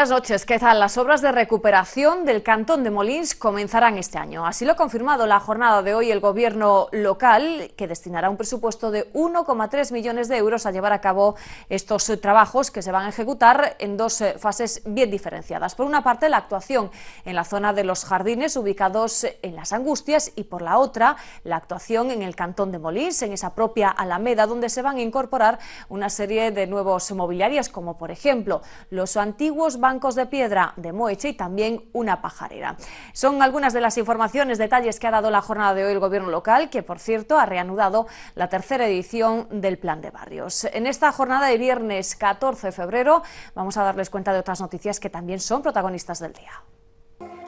Buenas noches. ¿Qué tal? Las obras de recuperación del Cantón de Molins comenzarán este año. Así lo ha confirmado la jornada de hoy el Gobierno local, que destinará un presupuesto de 1,3 millones de euros a llevar a cabo estos trabajos que se van a ejecutar en dos eh, fases bien diferenciadas. Por una parte, la actuación en la zona de los jardines ubicados en Las Angustias y por la otra, la actuación en el Cantón de Molins, en esa propia Alameda, donde se van a incorporar una serie de nuevos mobiliarios, como por ejemplo los antiguos bancos de piedra de Moeche y también una pajarera. Son algunas de las informaciones, detalles que ha dado la jornada de hoy el Gobierno local, que por cierto ha reanudado la tercera edición del Plan de Barrios. En esta jornada de viernes 14 de febrero vamos a darles cuenta de otras noticias que también son protagonistas del día.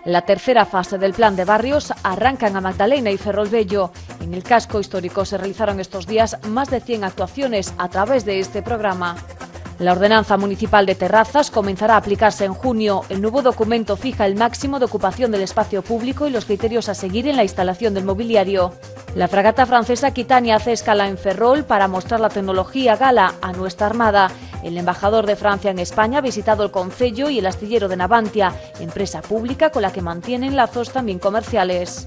La tercera fase del plan de barrios arrancan a Magdalena y Ferrolbello. En el casco histórico se realizaron estos días más de 100 actuaciones a través de este programa. La ordenanza municipal de terrazas comenzará a aplicarse en junio. El nuevo documento fija el máximo de ocupación del espacio público y los criterios a seguir en la instalación del mobiliario. La fragata francesa Quitania hace escala en Ferrol para mostrar la tecnología gala a nuestra Armada. El embajador de Francia en España ha visitado el Concello y el astillero de Navantia, empresa pública con la que mantienen lazos también comerciales.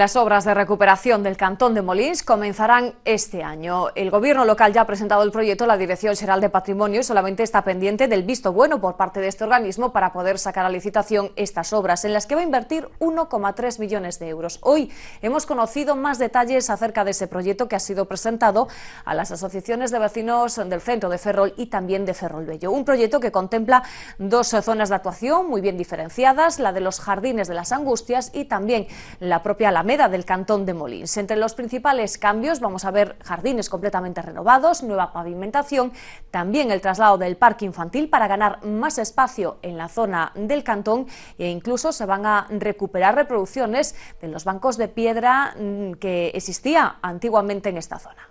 Las obras de recuperación del Cantón de Molins comenzarán este año. El Gobierno local ya ha presentado el proyecto a la Dirección General de Patrimonio y solamente está pendiente del visto bueno por parte de este organismo para poder sacar a licitación estas obras, en las que va a invertir 1,3 millones de euros. Hoy hemos conocido más detalles acerca de ese proyecto que ha sido presentado a las asociaciones de vecinos del centro de Ferrol y también de Ferrol Bello. Un proyecto que contempla dos zonas de actuación muy bien diferenciadas, la de los jardines de las angustias y también la propia Alameda del Cantón de Molins. Entre los principales cambios vamos a ver jardines completamente renovados, nueva pavimentación, también el traslado del parque infantil para ganar más espacio en la zona del Cantón e incluso se van a recuperar reproducciones de los bancos de piedra mm, que existía antiguamente en esta zona.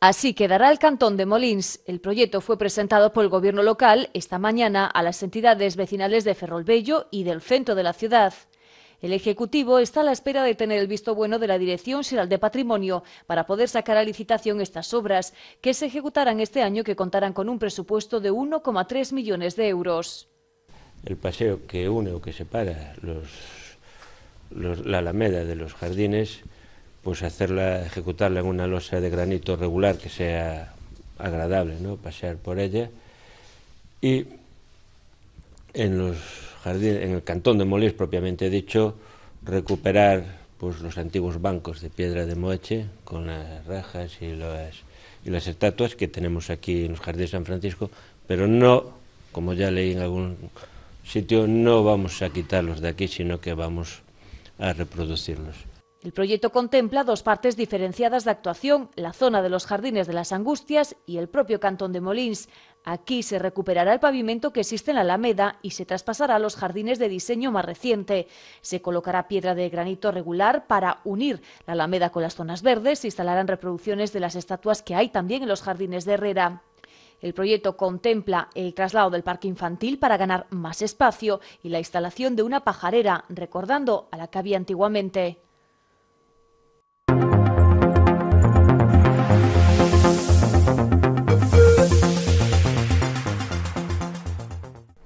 Así quedará el Cantón de Molins. El proyecto fue presentado por el Gobierno local esta mañana a las entidades vecinales de Ferrolbello y del centro de la ciudad. El Ejecutivo está a la espera de tener el visto bueno de la Dirección General de Patrimonio para poder sacar a licitación estas obras, que se ejecutarán este año que contarán con un presupuesto de 1,3 millones de euros. El paseo que une o que separa la alameda de los jardines, pues hacerla, ejecutarla en una losa de granito regular que sea agradable, ¿no? pasear por ella. Y en los en el cantón de Molins, propiamente dicho, recuperar pues los antiguos bancos de piedra de moche con las rajas y las, y las estatuas que tenemos aquí en los jardines de San Francisco, pero no, como ya leí en algún sitio, no vamos a quitarlos de aquí, sino que vamos a reproducirlos. El proyecto contempla dos partes diferenciadas de actuación, la zona de los jardines de las angustias y el propio cantón de Molins. Aquí se recuperará el pavimento que existe en la Alameda y se traspasará a los jardines de diseño más reciente. Se colocará piedra de granito regular para unir la Alameda con las zonas verdes. Se instalarán reproducciones de las estatuas que hay también en los jardines de Herrera. El proyecto contempla el traslado del parque infantil para ganar más espacio y la instalación de una pajarera, recordando a la que había antiguamente.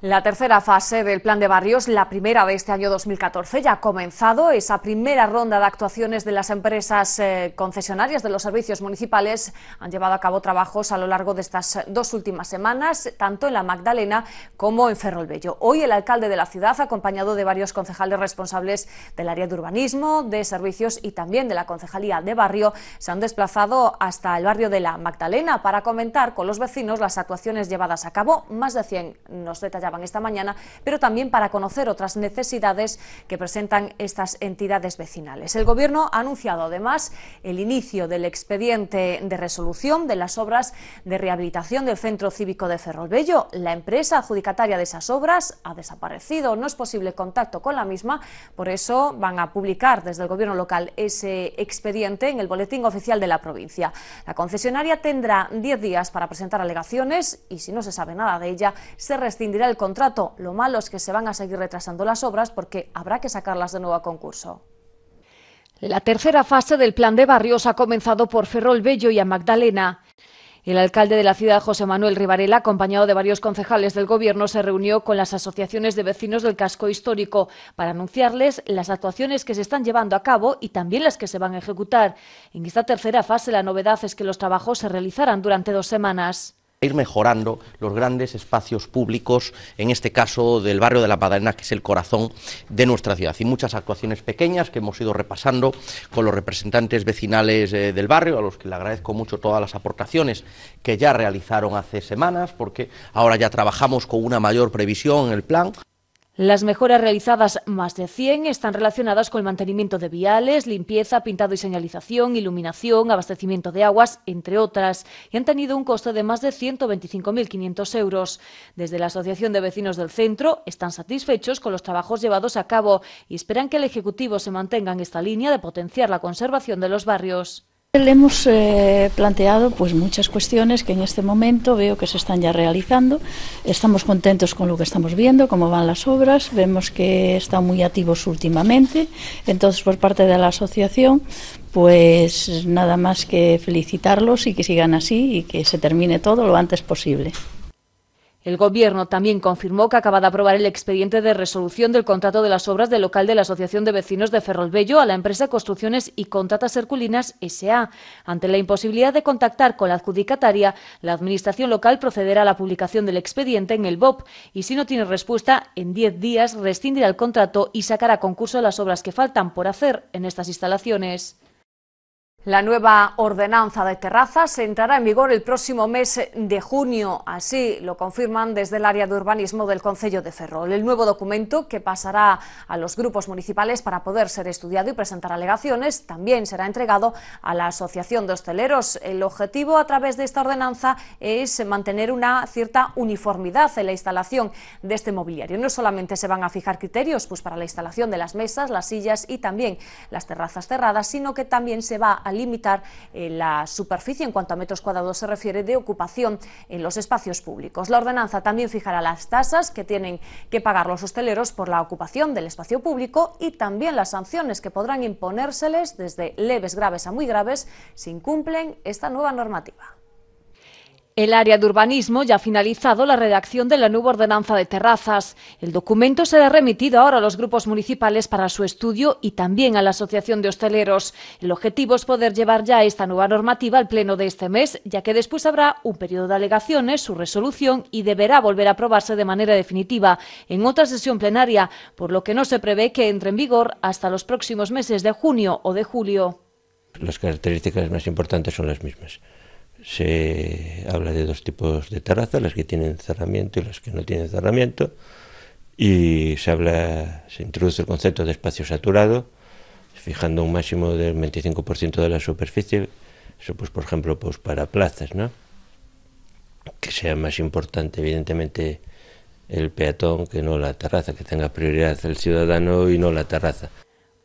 La tercera fase del Plan de Barrios, la primera de este año 2014, ya ha comenzado esa primera ronda de actuaciones de las empresas eh, concesionarias de los servicios municipales. Han llevado a cabo trabajos a lo largo de estas eh, dos últimas semanas, tanto en la Magdalena como en Ferrolbello. Hoy el alcalde de la ciudad, acompañado de varios concejales responsables del área de urbanismo, de servicios y también de la concejalía de barrio, se han desplazado hasta el barrio de la Magdalena para comentar con los vecinos las actuaciones llevadas a cabo. Más de 100 nos detallaban esta mañana, pero también para conocer otras necesidades que presentan estas entidades vecinales. El Gobierno ha anunciado además el inicio del expediente de resolución de las obras de rehabilitación del Centro Cívico de Ferrolbello. La empresa adjudicataria de esas obras ha desaparecido, no es posible contacto con la misma, por eso van a publicar desde el Gobierno local ese expediente en el Boletín Oficial de la provincia. La concesionaria tendrá 10 días para presentar alegaciones y si no se sabe nada de ella, se rescindirá el contrato. Lo malo es que se van a seguir retrasando las obras porque habrá que sacarlas de nuevo a concurso. La tercera fase del plan de barrios ha comenzado por Ferrol Bello y a Magdalena. El alcalde de la ciudad, José Manuel Rivarela, acompañado de varios concejales del Gobierno, se reunió con las asociaciones de vecinos del casco histórico para anunciarles las actuaciones que se están llevando a cabo y también las que se van a ejecutar. En esta tercera fase, la novedad es que los trabajos se realizarán durante dos semanas ir mejorando los grandes espacios públicos, en este caso del barrio de la Madalena, que es el corazón de nuestra ciudad. Y muchas actuaciones pequeñas que hemos ido repasando con los representantes vecinales eh, del barrio, a los que le agradezco mucho todas las aportaciones que ya realizaron hace semanas, porque ahora ya trabajamos con una mayor previsión en el plan. Las mejoras realizadas, más de 100, están relacionadas con el mantenimiento de viales, limpieza, pintado y señalización, iluminación, abastecimiento de aguas, entre otras, y han tenido un coste de más de 125.500 euros. Desde la Asociación de Vecinos del Centro están satisfechos con los trabajos llevados a cabo y esperan que el Ejecutivo se mantenga en esta línea de potenciar la conservación de los barrios. Le hemos eh, planteado pues muchas cuestiones que en este momento veo que se están ya realizando. Estamos contentos con lo que estamos viendo, cómo van las obras. Vemos que están muy activos últimamente. Entonces, por parte de la asociación, pues nada más que felicitarlos y que sigan así y que se termine todo lo antes posible. El Gobierno también confirmó que acaba de aprobar el expediente de resolución del contrato de las obras del local de la Asociación de Vecinos de Ferrolbello a la empresa Construcciones y Contratas Herculinas S.A. Ante la imposibilidad de contactar con la adjudicataria, la Administración local procederá a la publicación del expediente en el BOP y, si no tiene respuesta, en 10 días rescindirá el contrato y sacará a concurso las obras que faltan por hacer en estas instalaciones. La nueva ordenanza de terrazas entrará en vigor el próximo mes de junio, así lo confirman desde el área de urbanismo del Concello de Ferrol. El nuevo documento que pasará a los grupos municipales para poder ser estudiado y presentar alegaciones también será entregado a la Asociación de Hosteleros. El objetivo a través de esta ordenanza es mantener una cierta uniformidad en la instalación de este mobiliario. No solamente se van a fijar criterios pues, para la instalación de las mesas, las sillas y también las terrazas cerradas, sino que también se va a limitar eh, la superficie en cuanto a metros cuadrados se refiere de ocupación en los espacios públicos. La ordenanza también fijará las tasas que tienen que pagar los hosteleros por la ocupación del espacio público y también las sanciones que podrán imponérseles desde leves graves a muy graves si incumplen esta nueva normativa. El área de urbanismo ya ha finalizado la redacción de la nueva ordenanza de terrazas. El documento será remitido ahora a los grupos municipales para su estudio y también a la Asociación de Hosteleros. El objetivo es poder llevar ya esta nueva normativa al pleno de este mes, ya que después habrá un periodo de alegaciones, su resolución y deberá volver a aprobarse de manera definitiva en otra sesión plenaria, por lo que no se prevé que entre en vigor hasta los próximos meses de junio o de julio. Las características más importantes son las mismas se habla de dos tipos de terrazas, las que tienen cerramiento y las que no tienen cerramiento, y se habla, se introduce el concepto de espacio saturado, fijando un máximo del 25% de la superficie, eso pues por ejemplo pues, para plazas, ¿no? Que sea más importante evidentemente el peatón que no la terraza, que tenga prioridad el ciudadano y no la terraza.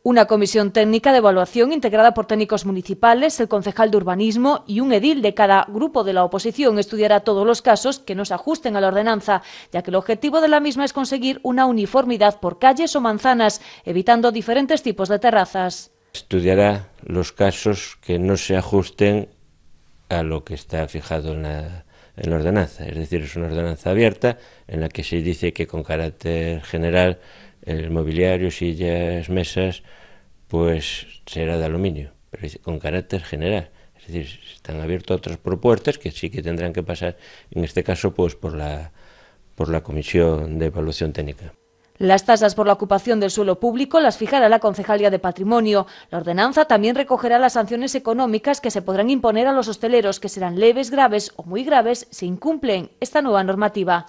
Una comisión técnica de evaluación integrada por técnicos municipales, el concejal de urbanismo y un edil de cada grupo de la oposición estudiará todos los casos que no se ajusten a la ordenanza, ya que el objetivo de la misma es conseguir una uniformidad por calles o manzanas, evitando diferentes tipos de terrazas. Estudiará los casos que no se ajusten a lo que está fijado en la en ordenanza. Es decir, es una ordenanza abierta en la que se dice que con carácter general el mobiliario, sillas, mesas, pues será de aluminio, pero con carácter general. Es decir, están abiertos otras propuestas que sí que tendrán que pasar, en este caso, pues por la, por la Comisión de Evaluación Técnica. Las tasas por la ocupación del suelo público las fijará la Concejalía de Patrimonio. La ordenanza también recogerá las sanciones económicas que se podrán imponer a los hosteleros, que serán leves, graves o muy graves si incumplen esta nueva normativa.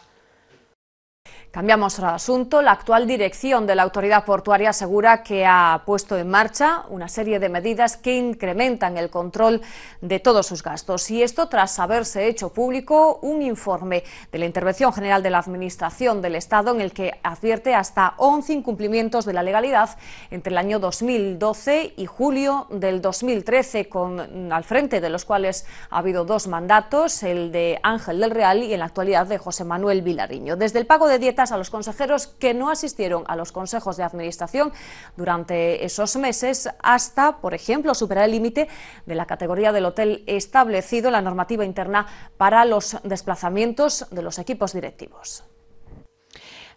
Cambiamos el asunto. La actual dirección de la Autoridad Portuaria asegura que ha puesto en marcha una serie de medidas que incrementan el control de todos sus gastos. Y esto tras haberse hecho público un informe de la Intervención General de la Administración del Estado en el que advierte hasta 11 incumplimientos de la legalidad entre el año 2012 y julio del 2013, con, al frente de los cuales ha habido dos mandatos, el de Ángel del Real y en la actualidad de José Manuel Vilariño. Desde el pago de dieta a los consejeros que no asistieron a los consejos de administración durante esos meses hasta, por ejemplo, superar el límite de la categoría del hotel establecido en la normativa interna para los desplazamientos de los equipos directivos.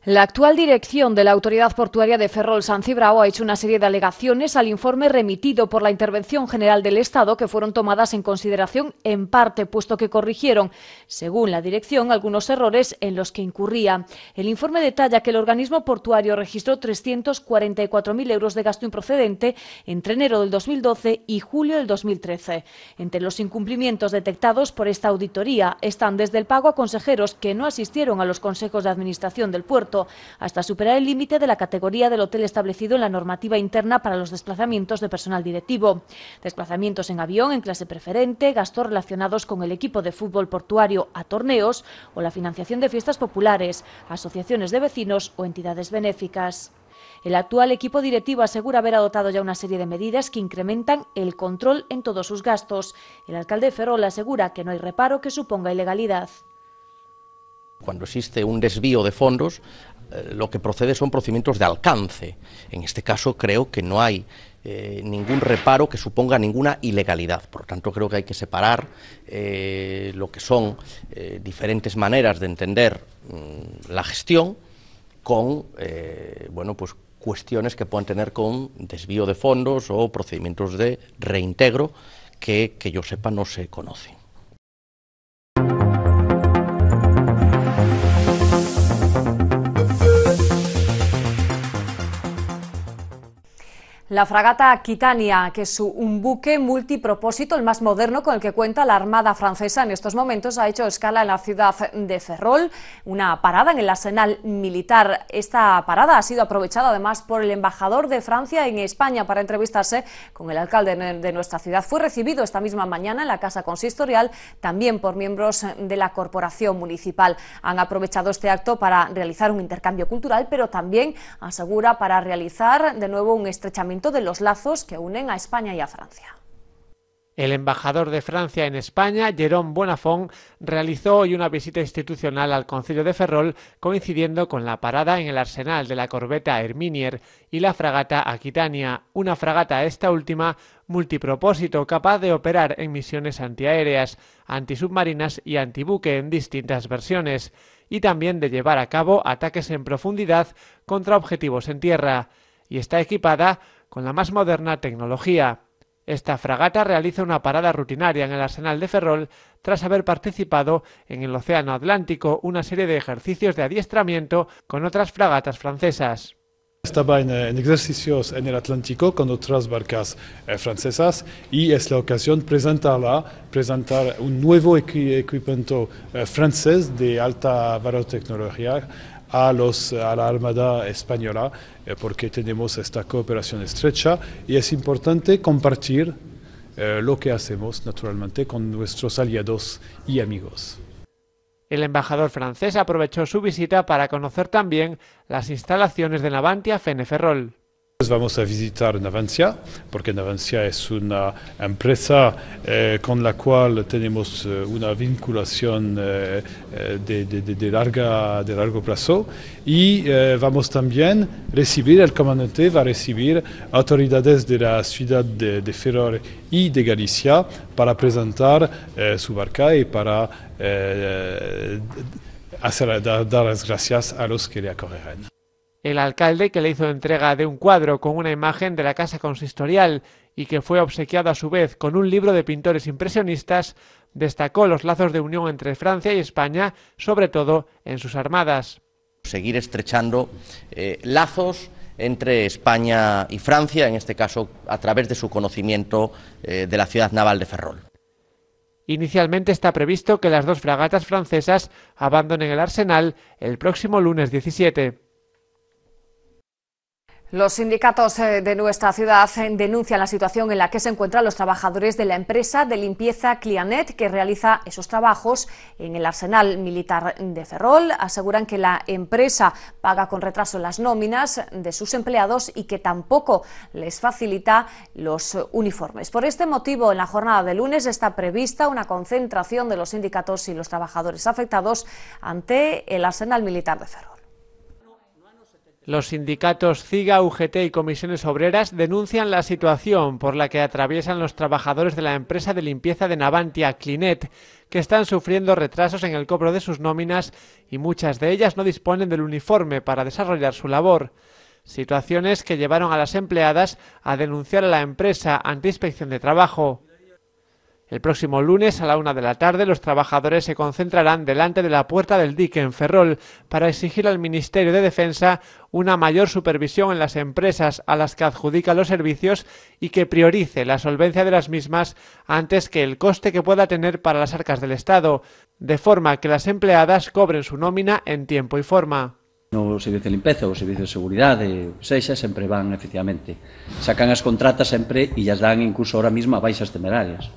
La actual dirección de la Autoridad Portuaria de Ferrol San Cibrao ha hecho una serie de alegaciones al informe remitido por la Intervención General del Estado que fueron tomadas en consideración en parte, puesto que corrigieron, según la dirección, algunos errores en los que incurría. El informe detalla que el organismo portuario registró 344.000 euros de gasto improcedente entre enero del 2012 y julio del 2013. Entre los incumplimientos detectados por esta auditoría están desde el pago a consejeros que no asistieron a los consejos de administración del puerto, hasta superar el límite de la categoría del hotel establecido en la normativa interna para los desplazamientos de personal directivo. Desplazamientos en avión, en clase preferente, gastos relacionados con el equipo de fútbol portuario a torneos o la financiación de fiestas populares, asociaciones de vecinos o entidades benéficas. El actual equipo directivo asegura haber adoptado ya una serie de medidas que incrementan el control en todos sus gastos. El alcalde Ferrol asegura que no hay reparo que suponga ilegalidad. Cuando existe un desvío de fondos, eh, lo que procede son procedimientos de alcance. En este caso creo que no hay eh, ningún reparo que suponga ninguna ilegalidad. Por lo tanto, creo que hay que separar eh, lo que son diferentes maneras de entender mm, la gestión con bueno, pues, cuestiones que puedan tener con desvío de fondos o procedimientos de reintegro que, que yo sepa, no se conocen. La fragata Aquitania, que es un buque multipropósito, el más moderno con el que cuenta la Armada francesa en estos momentos, ha hecho escala en la ciudad de Ferrol, una parada en el arsenal militar. Esta parada ha sido aprovechada además por el embajador de Francia en España para entrevistarse con el alcalde de nuestra ciudad. Fue recibido esta misma mañana en la Casa Consistorial, también por miembros de la Corporación Municipal. Han aprovechado este acto para realizar un intercambio cultural, pero también, asegura, para realizar de nuevo un estrechamiento de los lazos que unen a España y a Francia. El embajador de Francia en España, Jerón Bonafont, realizó hoy una visita institucional al Concilio de Ferrol, coincidiendo con la parada en el arsenal de la corbeta Herminier y la fragata Aquitania, una fragata esta última multipropósito capaz de operar en misiones antiaéreas, antisubmarinas y antibuque en distintas versiones, y también de llevar a cabo ataques en profundidad contra objetivos en tierra y está equipada con la más moderna tecnología, esta fragata realiza una parada rutinaria en el arsenal de Ferrol tras haber participado en el Océano Atlántico una serie de ejercicios de adiestramiento con otras fragatas francesas. Estaba en, eh, ejercicios en el Atlántico con otras barcas eh, francesas y es la ocasión presentarla, presentar un nuevo equipamiento eh, francés de alta valor a, los, a la Armada Española, eh, porque tenemos esta cooperación estrecha y es importante compartir eh, lo que hacemos naturalmente con nuestros aliados y amigos. El embajador francés aprovechó su visita para conocer también las instalaciones de Navantia Feneferrol. Vamos a visitar Navancia, porque Navancia es una empresa eh, con la cual tenemos eh, una vinculación eh, de, larga, de largo plazo y vamos también recibir, el comandante va a recibir autoridades de la ciudad de, de Ferrol y de Galicia para presentar su barca y para hacer, dar, las gracias a los que le acogerán el alcalde que le hizo entrega de un cuadro con una imagen de la casa consistorial y que fue obsequiado a su vez con un libro de pintores impresionistas, destacó los lazos de unión entre Francia y España, sobre todo en sus armadas. Seguir estrechando eh, lazos entre España y Francia, en este caso a través de su conocimiento eh, de la ciudad naval de Ferrol. Inicialmente está previsto que las dos fragatas francesas abandonen el arsenal el próximo lunes 17. Los sindicatos eh, de nuestra ciudad eh, denuncian la situación en la que se encuentran los trabajadores de la empresa de limpieza Clianet, que realiza esos trabajos en el arsenal militar de Ferrol. Aseguran que la empresa paga con retraso las nóminas de sus empleados y que tampoco les facilita los eh, uniformes. Por este motivo, en la jornada de lunes está prevista una concentración de los sindicatos y los trabajadores afectados ante el arsenal militar de Ferrol. Los sindicatos CIGA, UGT y comisiones obreras denuncian la situación por la que atraviesan los trabajadores de la empresa de limpieza de Navantia, Clinet, que están sufriendo retrasos en el cobro de sus nóminas y muchas de ellas no disponen del uniforme para desarrollar su labor. Situaciones que llevaron a las empleadas a denunciar a la empresa ante inspección de trabajo. El próximo lunes a la una de la tarde los trabajadores se concentrarán delante de la puerta del dique en Ferrol para exigir al Ministerio de Defensa una mayor supervisión en las empresas a las que adjudica los servicios y que priorice la solvencia de las mismas antes que el coste que pueda tener para las arcas del Estado, de forma que las empleadas cobren su nómina en tiempo y forma. no servicios de limpieza, o servicio de de sexa, van efectivamente. Sacan las contratas siempre y las dan incluso ahora mismo a baixas temerarias.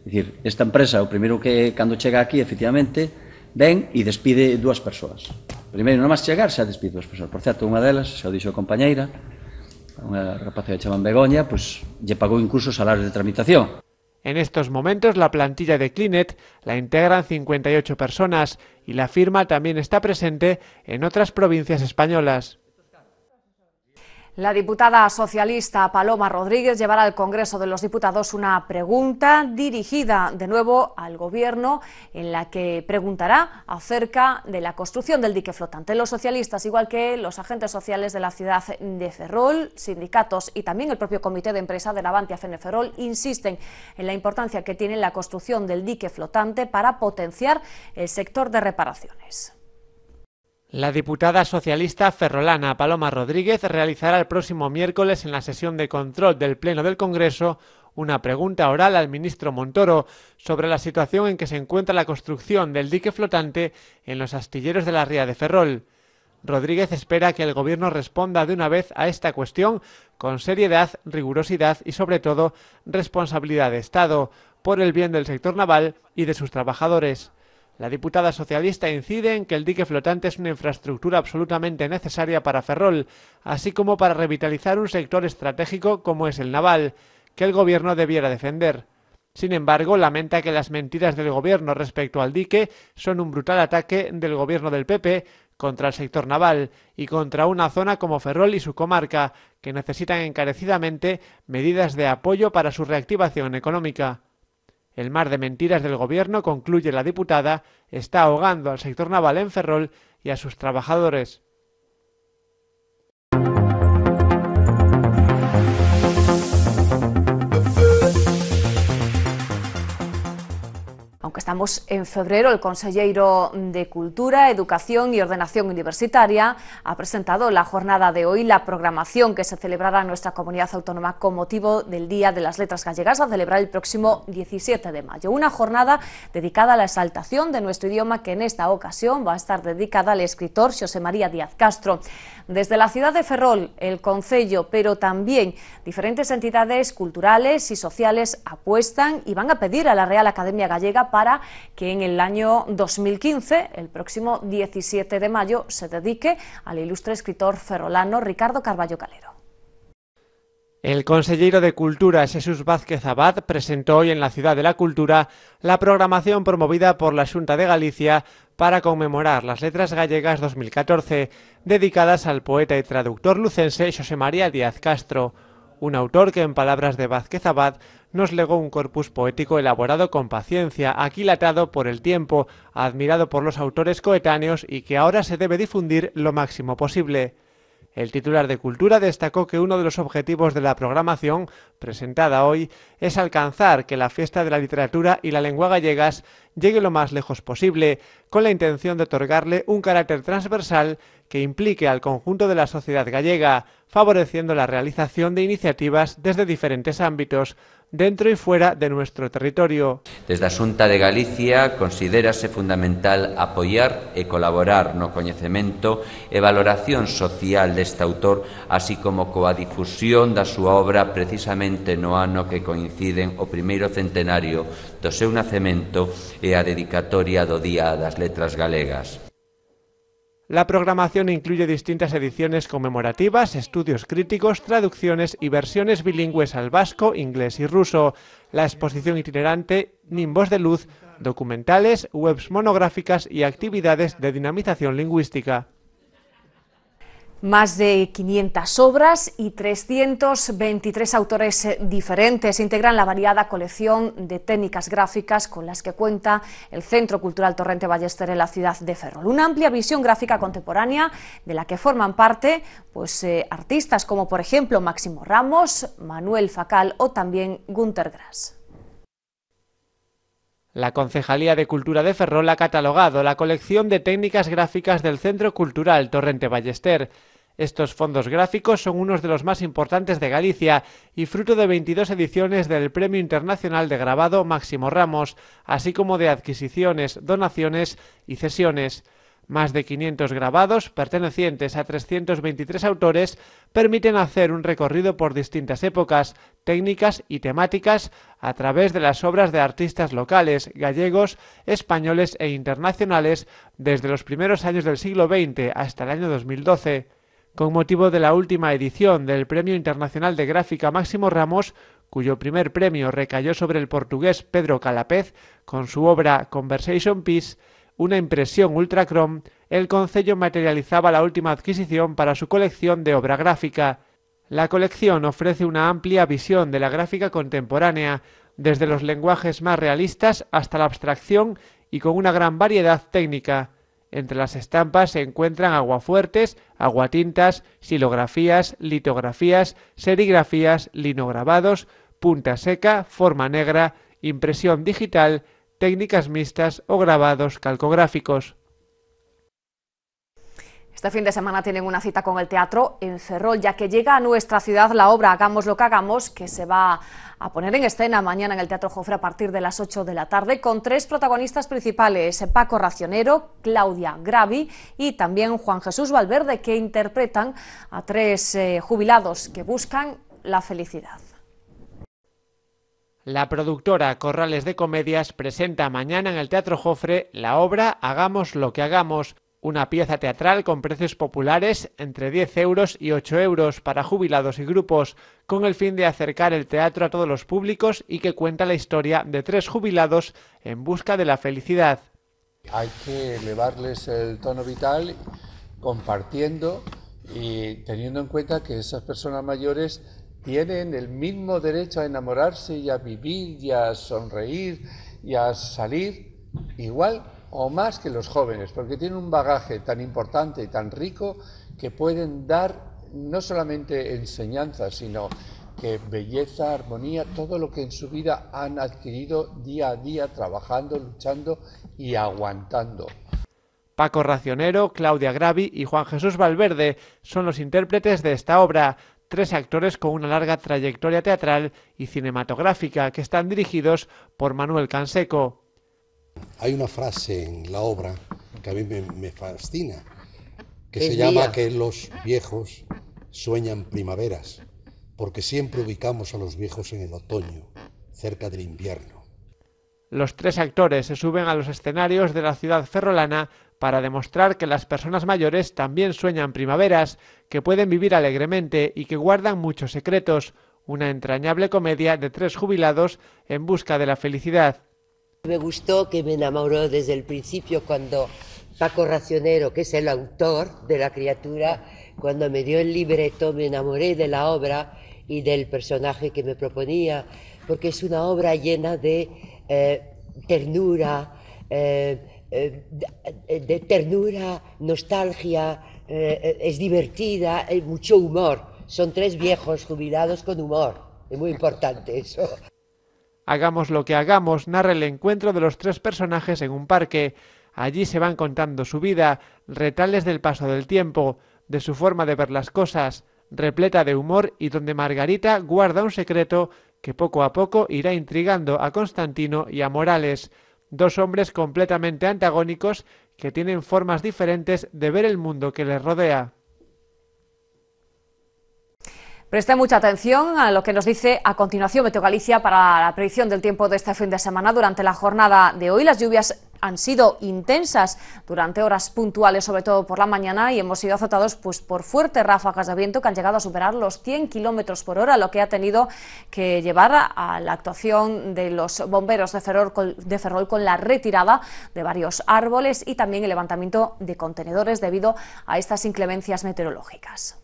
É dicir, esta empresa, o primeiro que cando chega aquí, efectivamente, ven e despide dúas persoas. Primeiro, non máis chegar, xa despide dúas persoas. Por certo, unha delas, xa o dixo a compañeira, unha rapaza que chaman Begoña, pois lle pagou incluso salarios de tramitación. En estos momentos la plantilla de Clinet la integran 58 personas y la firma también está presente en otras provincias españolas. La diputada socialista Paloma Rodríguez llevará al Congreso de los Diputados una pregunta dirigida de nuevo al Gobierno en la que preguntará acerca de la construcción del dique flotante. Los socialistas, igual que los agentes sociales de la ciudad de Ferrol, sindicatos y también el propio Comité de Empresa de Navantia ferrol insisten en la importancia que tiene la construcción del dique flotante para potenciar el sector de reparaciones. La diputada socialista ferrolana Paloma Rodríguez realizará el próximo miércoles en la sesión de control del Pleno del Congreso una pregunta oral al ministro Montoro sobre la situación en que se encuentra la construcción del dique flotante en los astilleros de la Ría de Ferrol. Rodríguez espera que el Gobierno responda de una vez a esta cuestión con seriedad, rigurosidad y, sobre todo, responsabilidad de Estado, por el bien del sector naval y de sus trabajadores. La diputada socialista incide en que el dique flotante es una infraestructura absolutamente necesaria para Ferrol, así como para revitalizar un sector estratégico como es el naval, que el gobierno debiera defender. Sin embargo, lamenta que las mentiras del gobierno respecto al dique son un brutal ataque del gobierno del PP contra el sector naval y contra una zona como Ferrol y su comarca, que necesitan encarecidamente medidas de apoyo para su reactivación económica. El mar de mentiras del gobierno, concluye la diputada, está ahogando al sector naval en Ferrol y a sus trabajadores. Aunque estamos en febrero, el consejero de Cultura, Educación y Ordenación Universitaria ha presentado la jornada de hoy la programación que se celebrará en nuestra comunidad autónoma con motivo del Día de las Letras Gallegas a celebrar el próximo 17 de mayo. Una jornada dedicada a la exaltación de nuestro idioma que en esta ocasión va a estar dedicada al escritor José María Díaz Castro. Desde la ciudad de Ferrol, el Concello, pero también diferentes entidades culturales y sociales apuestan y van a pedir a la Real Academia Gallega para para que en el año 2015, el próximo 17 de mayo, se dedique al ilustre escritor ferrolano Ricardo Carballo Calero. El consejero de Cultura Jesús Vázquez Abad presentó hoy en la Ciudad de la Cultura la programación promovida por la Junta de Galicia para conmemorar las Letras Gallegas 2014, dedicadas al poeta y traductor lucense José María Díaz Castro un autor que en palabras de Vázquez Abad nos legó un corpus poético elaborado con paciencia, aquilatado por el tiempo, admirado por los autores coetáneos y que ahora se debe difundir lo máximo posible. El titular de Cultura destacó que uno de los objetivos de la programación presentada hoy es alcanzar que la fiesta de la literatura y la lengua gallegas llegue lo más lejos posible, con la intención de otorgarle un carácter transversal que implique al conjunto de la sociedad gallega, favoreciendo la realización de iniciativas desde diferentes ámbitos dentro y fuera de nuestro territorio. Desde a Xunta de Galicia considerase fundamental apoiar e colaborar no coñecemento e valoración social deste autor, así como coa difusión da súa obra precisamente no ano que coinciden o primeiro centenario do seu nacemento e a dedicatoria do Día das Letras Galegas. La programación incluye distintas ediciones conmemorativas, estudios críticos, traducciones y versiones bilingües al vasco, inglés y ruso, la exposición itinerante Nimbos de Luz, documentales, webs monográficas y actividades de dinamización lingüística más de 500 obras y 323 autores diferentes integran la variada colección de técnicas gráficas con las que cuenta el Centro Cultural Torrente Ballester en la ciudad de Ferrol. Una amplia visión gráfica contemporánea de la que forman parte pues, eh, artistas como por ejemplo Máximo Ramos, Manuel Facal o también Gunter Grass. La Concejalía de Cultura de Ferrol ha catalogado la colección de técnicas gráficas del Centro Cultural Torrente Ballester. Estos fondos gráficos son unos de los más importantes de Galicia y fruto de 22 ediciones del Premio Internacional de Grabado Máximo Ramos, así como de adquisiciones, donaciones y cesiones. Más de 500 grabados, pertenecientes a 323 autores, permiten hacer un recorrido por distintas épocas, técnicas y temáticas a través de las obras de artistas locales, gallegos, españoles e internacionales desde los primeros años del siglo XX hasta el año 2012. Con motivo de la última edición del Premio Internacional de Gráfica Máximo Ramos, cuyo primer premio recayó sobre el portugués Pedro Calapez con su obra Conversation Peace, una impresión Ultracrom, el Concello materializaba la última adquisición para su colección de obra gráfica. La colección ofrece una amplia visión de la gráfica contemporánea, desde los lenguajes más realistas hasta la abstracción y con una gran variedad técnica. Entre las estampas se encuentran aguafuertes, aguatintas, xilografías, litografías, serigrafías, linograbados, punta seca, forma negra, impresión digital, técnicas mixtas o grabados calcográficos. Este fin de semana tienen una cita con el teatro en Ferrol, ya que llega a nuestra ciudad la obra Hagamos lo que hagamos, que se va a poner en escena mañana en el Teatro Jofre a partir de las 8 de la tarde, con tres protagonistas principales, Paco Racionero, Claudia Gravi y también Juan Jesús Valverde, que interpretan a tres eh, jubilados que buscan la felicidad. La productora Corrales de Comedias presenta mañana en el Teatro Jofre la obra Hagamos lo que hagamos, una pieza teatral con precios populares entre 10 euros y 8 euros para jubilados y grupos, con el fin de acercar el teatro a todos los públicos y que cuenta la historia de tres jubilados en busca de la felicidad. Hay que elevarles el tono vital compartiendo y teniendo en cuenta que esas personas mayores tienen el mismo derecho a enamorarse y a vivir y a sonreír y a salir igual o más que los jóvenes, porque tienen un bagaje tan importante y tan rico que pueden dar no solamente enseñanza, sino que belleza, armonía, todo lo que en su vida han adquirido día a día trabajando, luchando y aguantando. Paco Racionero, Claudia Gravi y Juan Jesús Valverde son los intérpretes de esta obra tres actores con una larga trayectoria teatral y cinematográfica que están dirigidos por Manuel Canseco. Hay una frase en la obra que a mí me, fascina, que se llama que los viejos sueñan primaveras, porque siempre ubicamos a los viejos en el otoño, cerca del invierno. Los tres actores se suben a los escenarios de la ciudad ferrolana para demostrar que las personas mayores también sueñan primaveras, que pueden vivir alegremente y que guardan muchos secretos, una entrañable comedia de tres jubilados en busca de la felicidad. Me gustó que me enamoró desde el principio cuando Paco Racionero, que es el autor de la criatura, cuando me dio el libreto me enamoré de la obra y del personaje que me proponía, porque es una obra llena de eh, ternura, eh, eh, eh, de ternura, nostalgia, eh, es divertida, hay mucho humor. Son tres viejos jubilados con humor. Es muy importante eso. Hagamos lo que hagamos, narra el encuentro de los tres personajes en un parque. Allí se van contando su vida, retales del paso del tiempo, de su forma de ver las cosas, repleta de humor y donde Margarita guarda un secreto que poco a poco irá intrigando a Constantino y a Morales dos hombres completamente antagónicos que tienen formas diferentes de ver el mundo que les rodea. Preste mucha atención a lo que nos dice a continuación Meteo Galicia para la predicción del tiempo de este fin de semana. Durante la jornada de hoy, las lluvias han sido intensas durante horas puntuales, sobre todo por la mañana, y hemos sido azotados pues, por fuertes ráfagas de viento que han llegado a superar los 100 kilómetros por hora, lo que ha tenido que llevar a la actuación de los bomberos de Ferrol con la retirada de varios árboles y también el levantamiento de contenedores debido a estas inclemencias meteorológicas.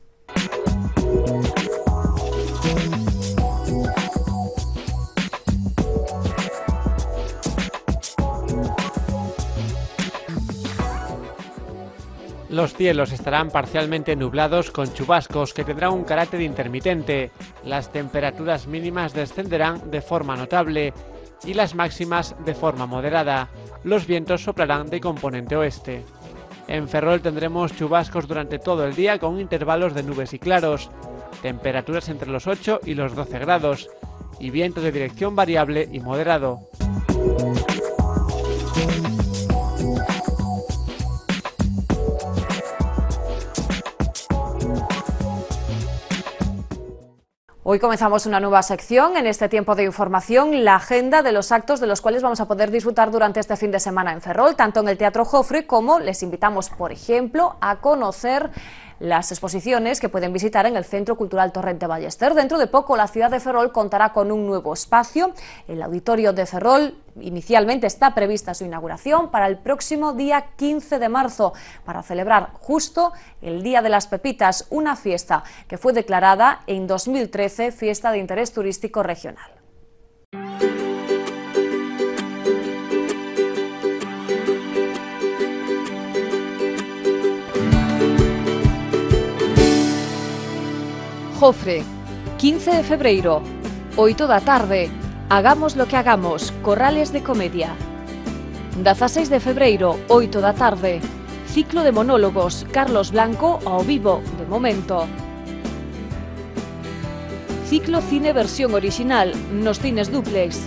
Los cielos estarán parcialmente nublados con chubascos que tendrán un carácter intermitente. Las temperaturas mínimas descenderán de forma notable y las máximas de forma moderada. Los vientos soplarán de componente oeste. En Ferrol tendremos chubascos durante todo el día con intervalos de nubes y claros, temperaturas entre los 8 y los 12 grados y viento de dirección variable y moderado. Hoy comenzamos una nueva sección en este tiempo de información, la agenda de los actos de los cuales vamos a poder disfrutar durante este fin de semana en Ferrol, tanto en el Teatro Jofre como les invitamos, por ejemplo, a conocer las exposiciones que pueden visitar en el Centro Cultural Torrente Ballester. Dentro de poco la ciudad de Ferrol contará con un nuevo espacio. El auditorio de Ferrol inicialmente está prevista su inauguración para el próximo día 15 de marzo, para celebrar justo el Día de las Pepitas, una fiesta que fue declarada en 2013 Fiesta de Interés Turístico Regional. Jofre, 15 de febreiro, 8 da tarde, Hagamos lo que hagamos, Corrales de Comedia. 16 de febreiro, 8 da tarde, ciclo de monólogos, Carlos Blanco ao vivo, de momento. Ciclo Cine versión original, nos cines duplex.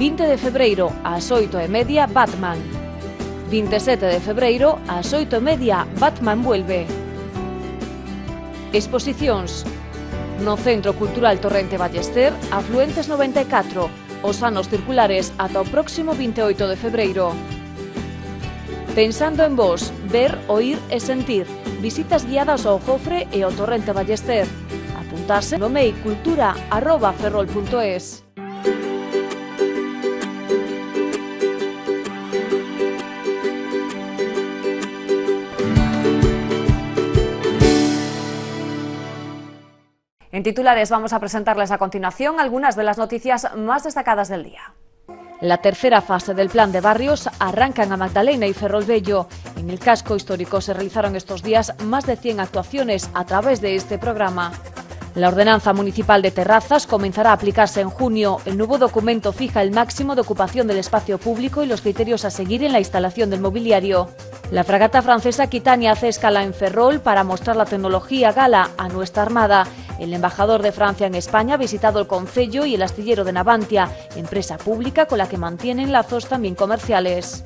20 de febreiro, ás 8 e media, Batman. 27 de febreiro, ás 8 e media, Batman vuelve. Exposicións No Centro Cultural Torrente Ballester, afluentes 94, os anos circulares ata o próximo 28 de febreiro. Pensando en vos, ver, oír e sentir. Visitas guiadas ao Jofre e ao Torrente Ballester. Apuntarse no mail cultura.ferrol.es. En titulares vamos a presentarles a continuación algunas de las noticias más destacadas del día. La tercera fase del plan de barrios arranca en Magdalena y Ferrolbello. En el casco histórico se realizaron estos días más de 100 actuaciones a través de este programa. La ordenanza municipal de terrazas comenzará a aplicarse en junio. El nuevo documento fija el máximo de ocupación del espacio público y los criterios a seguir en la instalación del mobiliario. La fragata francesa Quitania hace escala en Ferrol para mostrar la tecnología gala a nuestra Armada. El embajador de Francia en España ha visitado el Concello y el astillero de Navantia, empresa pública con la que mantienen lazos también comerciales.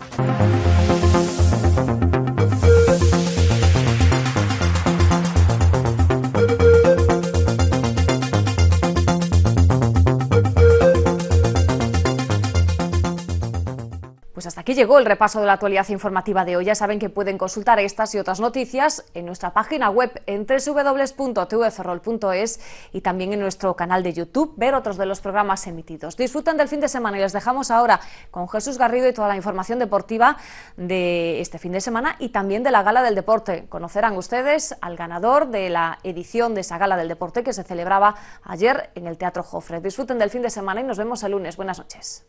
aquí llegó el repaso de la actualidad informativa de hoy. Ya saben que pueden consultar estas y otras noticias en nuestra página web en www.tvferrol.es y también en nuestro canal de YouTube, ver otros de los programas emitidos. Disfruten del fin de semana y les dejamos ahora con Jesús Garrido y toda la información deportiva de este fin de semana y también de la Gala del Deporte. Conocerán ustedes al ganador de la edición de esa Gala del Deporte que se celebraba ayer en el Teatro Jofre. Disfruten del fin de semana y nos vemos el lunes. Buenas noches.